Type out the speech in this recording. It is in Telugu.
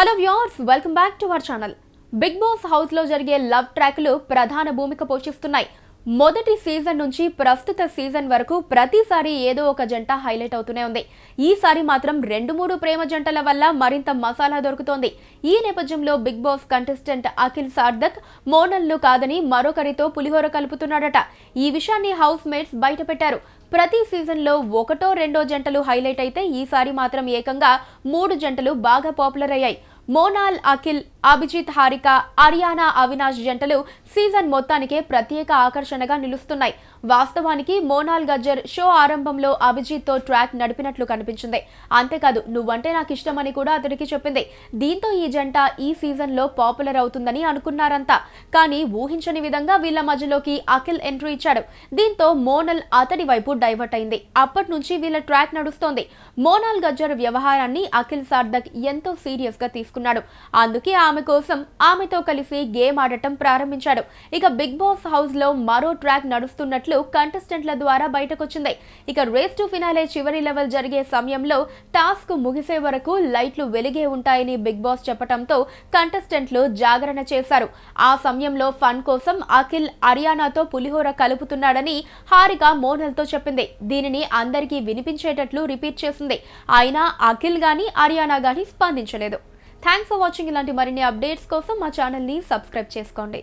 hello viewers welcome back to our channel Bigg Boss హౌస్లో జరిగే లవ్ ట్రాక్లు ప్రధాన భూమిక పోషిస్తున్నాయి మొదటి సీజన్ నుంచి ప్రస్తుత సీజన్ వరకు ప్రతిసారి ఏదో ఒక జంట హైలైట్ అవుతూనే ఉంది ఈసారి మాత్రం రెండు మూడు ప్రేమ జంటల వల్ల మరింత మసాలా దొరుకుతోంది ఈ నేపథ్యంలో Bigg Boss contestant Akhil Sarthak మోనల్ను కాదని మరొకరితో పులిహోర కలుపుతున్నాడట ఈ విషయాన్ని హౌస్ మేట్స్ బయటపెట్టారు ప్రతి సీజన్లో ఒకటో రెండో జంటలు హైలైట్ అయితే ఈసారి మాత్రం ఏకంగా మూడు జంటలు బాగా పాపులర్ అయ్యాయి మోనాల్ అఖిల్ అభిజిత్ హారిక అరియానా అవినాష్ జంటలు సీజన్ మొత్తానికే ప్రత్యేక ఆకర్షణగా నిలుస్తున్నాయి వాస్తవానికి మోనాల్ గజ్జర్ షో ఆరంభంలో అభిజిత్తో ట్రాక్ నడిపినట్లు కనిపించింది అంతేకాదు నువ్వంటే నాకు ఇష్టమని కూడా అతడికి చెప్పింది దీంతో ఈ జంట ఈ సీజన్లో పాపులర్ అవుతుందని అనుకున్నారంతా కానీ ఊహించని విధంగా వీళ్ళ మధ్యలోకి అఖిల్ ఎంట్రీ ఇచ్చాడు దీంతో మోనల్ అతడి వైపు డైవర్ట్ అయింది అప్పటి నుంచి వీళ్ళ ట్రాక్ నడుస్తోంది మోనాల్ గజ్జర్ వ్యవహారాన్ని అఖిల్ సార్థక్ ఎంతో సీరియస్గా తీసుకున్నారు చేసుకున్నాడు అందుకే ఆమె కోసం ఆమెతో కలిసి గేమ్ ఆడటం ప్రారంభించాడు ఇక బిగ్ బాస్ హౌస్ లో మరో ట్రాక్ నడుస్తున్నట్లు కంటెస్టెంట్ల ద్వారా బయటకొచ్చింది ఇక రేస్ టు ఫినాలే చివరి లెవెల్ జరిగే సమయంలో టాస్క్ ముగిసే వరకు లైట్లు వెలిగే ఉంటాయని బిగ్ బాస్ చెప్పడంతో కంటెస్టెంట్లు జాగరణ చేశారు ఆ సమయంలో ఫన్ కోసం అఖిల్ అరియానాతో పులిహోర కలుపుతున్నాడని హారిక మోనల్తో చెప్పింది దీనిని అందరికీ వినిపించేటట్లు రిపీట్ చేసింది అయినా అఖిల్ గాని అరియానా గాని స్పందించలేదు థ్యాంక్స్ ఫర్ వాచింగ్ ఇలాంటి మరిన్ని అప్డేట్స్ కోసం మా ఛానల్ని సబ్స్క్రైబ్ చేసుకోండి